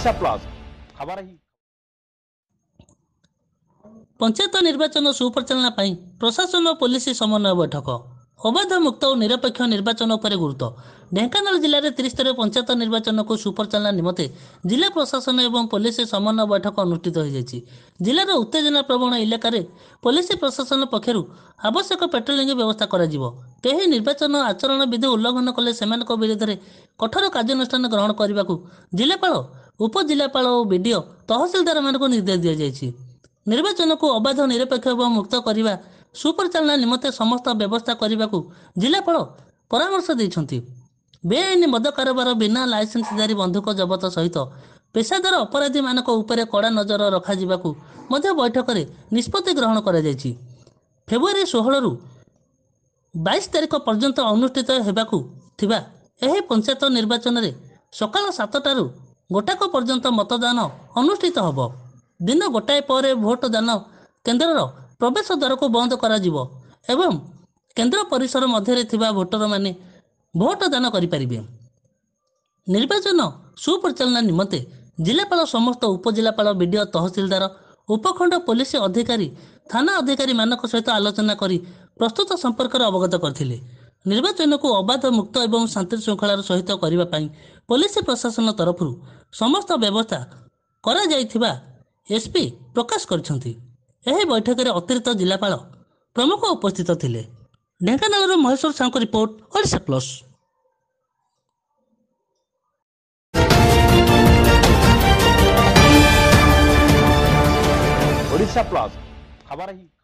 ପଞ୍ଚାୟତ ନିର୍ବାଚନ ସୁପରିଚାଳନା ପାଇଁ ପ୍ରଶାସନ ଓ ପୋଲିସ ସମନ୍ୱୟ ବୈଠକ ଅବାଧ ମୁକ୍ତ ଓ ନିରପେକ୍ଷ ନିର୍ବାଚନ ଉପରେ ଗୁରୁତ୍ୱ ଢେଙ୍କାନାଳ ଜିଲ୍ଲାରେ ତ୍ରିସ୍ତରୀୟ ପଞ୍ଚାୟତ ନିର୍ବାଚନକୁ ସୁପରିଚାଳନା ନିମନ୍ତେ ଜିଲ୍ଲା ପ୍ରଶାସନ ଏବଂ ପୋଲିସ ସମନ୍ୱୟ ବୈଠକ ଅନୁଷ୍ଠିତ ହୋଇଯାଇଛି ଜିଲ୍ଲାର ଉତ୍ତେଜନା ପ୍ରବଣ ଇଲାକାରେ ପୋଲିସ ପ୍ରଶାସନ ପକ୍ଷରୁ ଆବଶ୍ୟକ ପେଟ୍ରୋଲିଂ ବ୍ୟବସ୍ଥା କରାଯିବ କେହି ନିର୍ବାଚନ ଆଚରଣ ବିଧି ଉଲ୍ଲଂଘନ କଲେ ସେମାନଙ୍କ ବିରୁଦ୍ଧରେ କଠୋର କାର୍ଯ୍ୟାନୁଷ୍ଠାନ ଗ୍ରହଣ କରିବାକୁ ଜିଲ୍ଲାପାଳ ଉପଜିଲ୍ଲାପାଳ ଓ ବିଡ଼ିଓ ତହସିଲଦାରମାନଙ୍କୁ ନିର୍ଦ୍ଦେଶ ଦିଆଯାଇଛି ନିର୍ବାଚନକୁ ଅବାଧ ନିରପେକ୍ଷ ଏବଂ ମୁକ୍ତ କରିବା ସୁପରିଚାଳନା ନିମନ୍ତେ ସମସ୍ତ ବ୍ୟବସ୍ଥା କରିବାକୁ ଜିଲ୍ଲାପାଳ ପରାମର୍ଶ ଦେଇଛନ୍ତି ବେଆଇନ ମଦ କାରବାର ବିନା ଲାଇସେନ୍ସଧାରୀ ବନ୍ଧୁକ ଜବତ ସହିତ ପେସାଦାର ଅପରାଧୀମାନଙ୍କ ଉପରେ କଡ଼ା ନଜର ରଖାଯିବାକୁ ମଧ୍ୟ ବୈଠକରେ ନିଷ୍ପତ୍ତି ଗ୍ରହଣ କରାଯାଇଛି ଫେବୃଆରୀ ଷୋହଳରୁ ବାଇଶ ତାରିଖ ପର୍ଯ୍ୟନ୍ତ ଅନୁଷ୍ଠିତ ହେବାକୁ ଥିବା ଏହି ପଞ୍ଚାୟତ ନିର୍ବାଚନରେ ସକାଳ ସାତଟାରୁ ଗୋଟାକ ପର୍ଯ୍ୟନ୍ତ ମତଦାନ ଅନୁଷ୍ଠିତ ହେବ ଦିନ ଗୋଟାଏ ପରେ ଭୋଟ ଦାନ କେନ୍ଦ୍ରର ପ୍ରବେଶ ଦ୍ୱାରକୁ ବନ୍ଦ କରାଯିବ ଏବଂ କେନ୍ଦ୍ର ପରିସର ମଧ୍ୟରେ ଥିବା ଭୋଟରମାନେ ଭୋଟ ଦାନ କରିପାରିବେ ନିର୍ବାଚନ ସୁପରିଚାଳନା ନିମନ୍ତେ ଜିଲ୍ଲାପାଳ ସମସ୍ତ ଉପଜିଲ୍ଲାପାଳ ବି ଡି ତହସିଲଦାର ଉପଖଣ୍ଡ ପୋଲିସ ଅଧିକାରୀ ଥାନା ଅଧିକାରୀମାନଙ୍କ ସହିତ ଆଲୋଚନା କରି ପ୍ରସ୍ତୁତ ସମ୍ପର୍କରେ ଅବଗତ କରିଥିଲେ ନିର୍ବାଚନକୁ ଅବାଧ ମୁକ୍ତ ଏବଂ ଶାନ୍ତିଶୃଙ୍ଖଳାର ସହିତ କରିବା ପାଇଁ ପୋଲିସ ପ୍ରଶାସନ ତରଫରୁ ସମସ୍ତ ବ୍ୟବସ୍ଥା କରାଯାଇଥିବା ଏସ୍ପି ପ୍ରକାଶ କରିଛନ୍ତି ଏହି ବୈଠକରେ ଅତିରିକ୍ତ ଜିଲ୍ଲାପାଳ ପ୍ରମୁଖ ଉପସ୍ଥିତ ଥିଲେ ଢେଙ୍କାନାଳରୁ ମହେଶ୍ୱର ସାହୁଙ୍କ ରିପୋର୍ଟ ଓଡ଼ିଶା ପ୍ଲସ୍